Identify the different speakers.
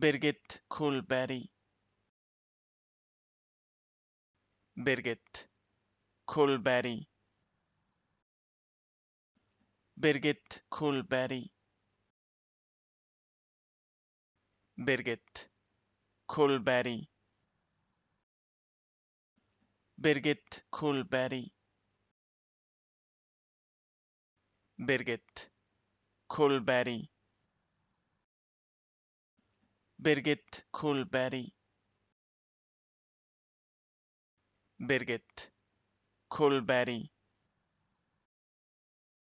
Speaker 1: Birgit Kullberg. Birgit Kullberg. Birgit Kullberg. Birgit Kullberg. Birgit Kullberg. Birgit Kullberg. Birgit Kullberg. Birgit Kullberg.